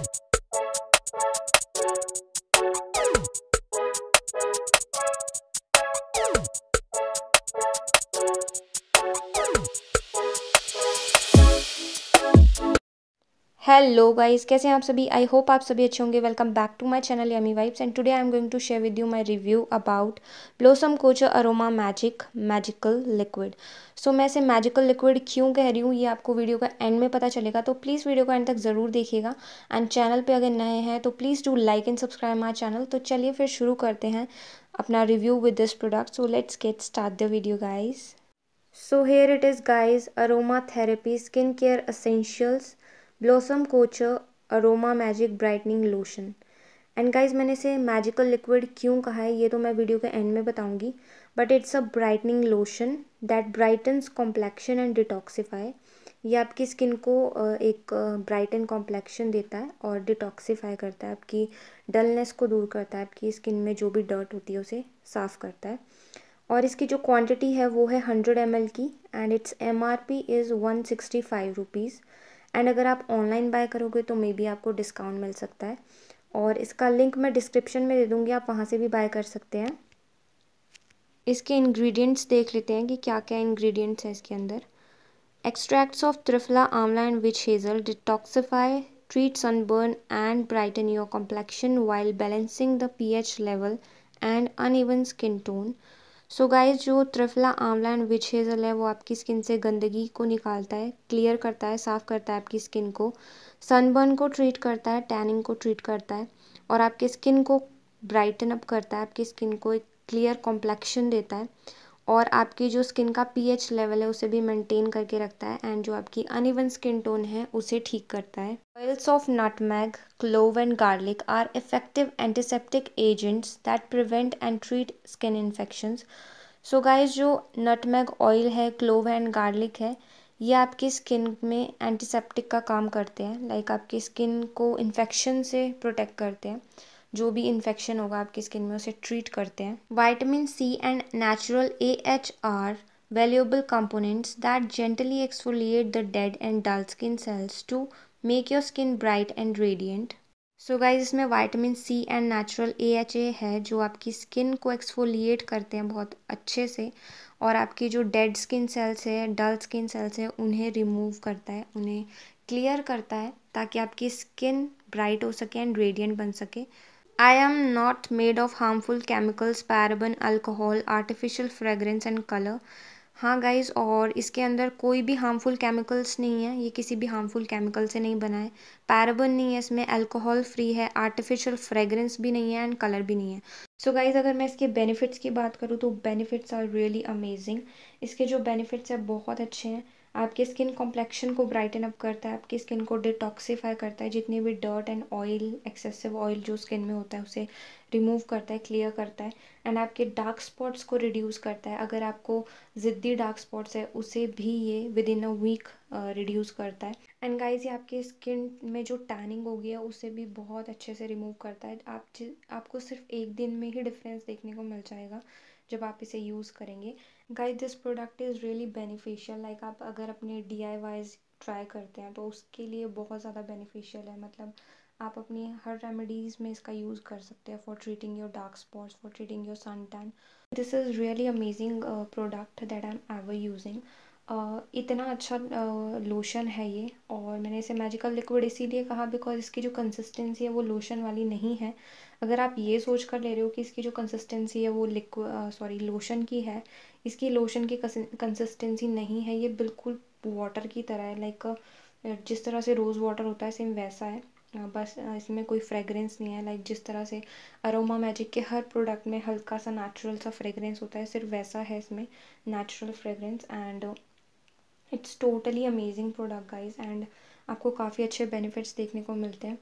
Thank you. Hello guys कैसे हैं आप सभी आई होप आप सभी अच्छे होंगे welcome back to my channel yummy vibes and today I am going to share with you my review about Blossom Kochhar Aroma Magic magical liquid so मैं इसे मैजिकल लिक्विड क्यों कह रही हूँ ये आपको वीडियो का एंड में पता चलेगा तो प्लीज़ वीडियो का एंड तक ज़रूर देखिएगा एंड चैनल पर अगर नए हैं तो please do like and subscribe my channel तो चलिए फिर शुरू करते हैं अपना review with this product so let's get start the video guys so here it is guys aromatherapy skin care essentials Blossom Kochhar Aroma Magic brightening lotion and guys मैंने इसे magical liquid क्यों कहा है ये तो मैं वीडियो के एंड में बताऊंगी but it's a brightening lotion that brightens complexion and detoxify ये आपकी स्किन को एक ब्राइटन कॉम्प्लेक्शन देता है और डिटॉक्सीफाई करता है आपकी डलनेस को दूर करता है आपकी स्किन में जो भी डर्ट होती है उसे साफ़ करता है और इसकी जो क्वांटिटी है वो है हंड्रेड एम की and it's M R P is one sixty five rupees and अगर आप ऑनलाइन बाय करोगे तो मे बी आपको डिस्काउंट मिल सकता है और इसका लिंक मैं डिस्क्रिप्शन में दे दूँगी आप वहाँ से भी बाय कर सकते हैं इसके इंग्रेडिएंट्स देख लेते हैं कि क्या क्या इंग्रेडिएंट्स हैं इसके अंदर extracts of triphala amla and witch hazel detoxify treat sunburn and brighten your complexion while balancing the pH level and un skin tone so so guys जो triphala amla and witch Hazel है वो आपकी स्किन से गंदगी को निकालता है क्लियर करता है साफ़ करता है आपकी स्किन को सनबर्न को ट्रीट करता है टैनिंग को ट्रीट करता है और आपके स्किन को ब्राइटन अप करता है आपकी स्किन को एक क्लियर कॉम्प्लेक्शन देता है और आपकी जो स्किन का पीएच लेवल है उसे भी मेंटेन करके रखता है एंड जो आपकी अनइवन स्किन टोन है उसे ठीक करता है oils of nutmeg clove and garlic are effective antiseptic agents that prevent and treat skin infections so guys जो नटमैग ऑयल है क्लोव एंड गार्लिक है ये आपकी स्किन में एंटीसेप्टिक का काम करते हैं लाइक like आपकी स्किन को इन्फेक्शन से प्रोटेक्ट करते हैं जो भी इन्फेक्शन होगा आपकी स्किन में उसे ट्रीट करते हैं vitamin C and natural A H are valuable components that gently exfoliate the dead and dull skin cells to make your skin bright and radiant so guys इसमें vitamin C and natural A H A है जो आपकी skin को exfoliate करते हैं बहुत अच्छे से और आपकी जो डेड स्किन सेल्स है डल स्किन सेल्स है उन्हें रिमूव करता है उन्हें क्लियर करता है ताकि आपकी स्किन ब्राइट हो सके एंड रेडियंट बन सके I am not made of harmful chemicals, paraben, alcohol, artificial fragrance and color. हाँ गाइज़ और इसके अंदर कोई भी हार्मफुल केमिकल्स नहीं है ये किसी भी हार्मफुल केमिकल से नहीं बना है पैराबन नहीं है इसमें अल्कोहल फ्री है आर्टिफिशियल फ्रेगरेंस भी नहीं है एंड कलर भी नहीं है सो गाइज़ अगर मैं इसके बेनिफिट्स की बात करूँ तो बेनिफिट्स आर रियली अमेजिंग इसके जो बेनिफिट्स हैं बहुत अच्छे हैं आपके स्किन कॉम्प्लेक्शन को ब्राइटन अप करता है आपकी स्किन को डिटॉक्सीफाई करता है जितने भी dirt and oil excessive oil जो स्किन में होता है उसे रिमूव करता है क्लियर करता है एंड आपके डार्क स्पॉट्स को रिड्यूस करता है अगर आपको ज़िद्दी डार्क स्पॉट्स है उसे भी ये within a week reduce करता है एंड गाइस ये आपकी स्किन में जो टैनिंग हो गई है उसे भी बहुत अच्छे से रिमूव करता है आप आपको सिर्फ एक दिन में ही डिफरेंस देखने को मिल जाएगा जब आप इसे यूज़ करेंगे guys this product is really beneficial like आप अगर अपने डी आई वाइज ट्राई करते हैं तो उसके लिए बहुत ज़्यादा बेनिफिशियल है मतलब आप अपनी हर रेमेडीज़ में इसका यूज़ कर सकते हैं for treating your dark spots for treating your sun tan this is really amazing product that I am ever using इतना अच्छा लोशन है ये और मैंने इसे मैजिकल लिक्विड इसीलिए कहा बिकॉज इसकी जो कंसिस्टेंसी है वो लोशन वाली नहीं है अगर आप ये सोच कर ले रहे हो कि इसकी जो कंसिस्टेंसी है वो लिक्व सॉरी लोशन की है इसकी लोशन की कंसिस्टेंसी नहीं है ये बिल्कुल वाटर की तरह है लाइक जिस तरह से रोज़ वाटर होता है सेम वैसा है बस इसमें कोई फ्रेगरेंस नहीं है लाइक जिस तरह से अरोमा मैजिक के हर प्रोडक्ट में हल्का सा नेचुरल सा फ्रेगरेंस होता है सिर्फ वैसा है इसमें natural fragrance and it's totally amazing product guys and आपको काफ़ी अच्छे बेनिफिट्स देखने को मिलते हैं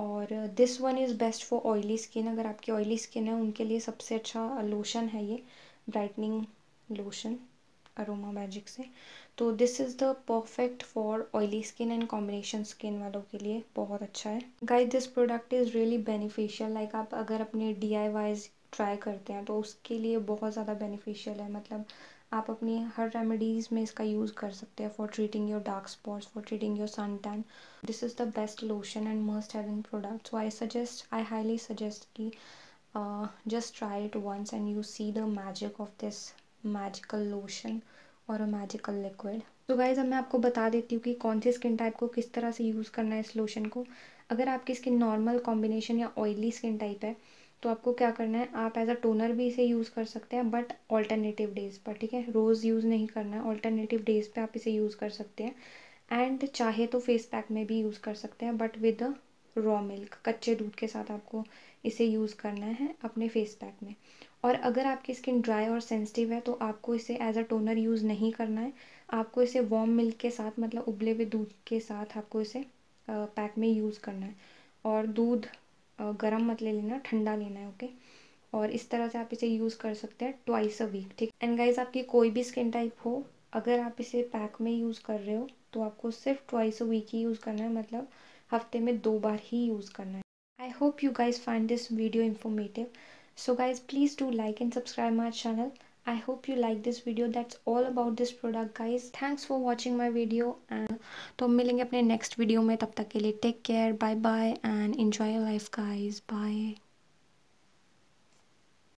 और this one is best for oily skin अगर आपकी ऑयली स्किन है उनके लिए सबसे अच्छा लोशन uh, है ये ब्राइटनिंग लोशन अरोमा मैजिक से तो this is the perfect for oily skin and combination skin वालों के लिए बहुत अच्छा है guys this product is really beneficial like आप अगर अपने डी आई वाइज ट्राई करते हैं तो उसके लिए बहुत ज़्यादा बेनिफिशियल है मतलब आप अपनी हर रेमेडीज़ में इसका यूज़ कर सकते हैं for treating your dark spots for treating your sun tan this is the best lotion and must have in product so I suggest I highly suggest कि just try it once and you see the magic of this magical lotion और a magical liquid तो guys अब मैं आपको बता देती हूँ कि कौन से स्किन टाइप को किस तरह से यूज़ करना है इस लोशन को अगर आपकी स्किन नॉर्मल कॉम्बिनेशन या ऑयली स्किन टाइप है तो आपको क्या करना है आप एज अ टोनर भी इसे यूज़ कर सकते हैं बट ऑल्टरनेटिव डेज़ पर ठीक है रोज़ यूज़ नहीं करना है ऑल्टरनेटिव डेज़ पे आप इसे यूज़ कर सकते हैं एंड चाहे तो फेस पैक में भी यूज़ कर सकते हैं बट विद रॉ मिल्क कच्चे दूध के साथ आपको इसे यूज़ करना है अपने फेस पैक में और अगर आपकी स्किन ड्राई और सेंसिटिव है तो आपको इसे एज अ टोनर यूज़ नहीं करना है आपको इसे वॉम मिल्क के साथ मतलब उबले हुए दूध के साथ आपको इसे पैक में यूज़ करना है और दूध गर्म मत ले लेना ठंडा लेना है ओके और इस तरह से आप इसे यूज़ कर सकते हैं ट्वाइस अ वीक ठीक एंड गाइज आपकी कोई भी स्किन टाइप हो अगर आप इसे पैक में यूज़ कर रहे हो तो आपको सिर्फ ट्वाइस अ वीक ही यूज़ करना है मतलब हफ्ते में दो बार ही यूज़ करना है I hope you guys find this video informative so guys please do like and subscribe my channel i hope you like this video that's all about this product guys thanks for watching my video and तो मिलेंगे अपने next video में तब तक के लिए care, bye bye and enjoy your life, guys. Bye.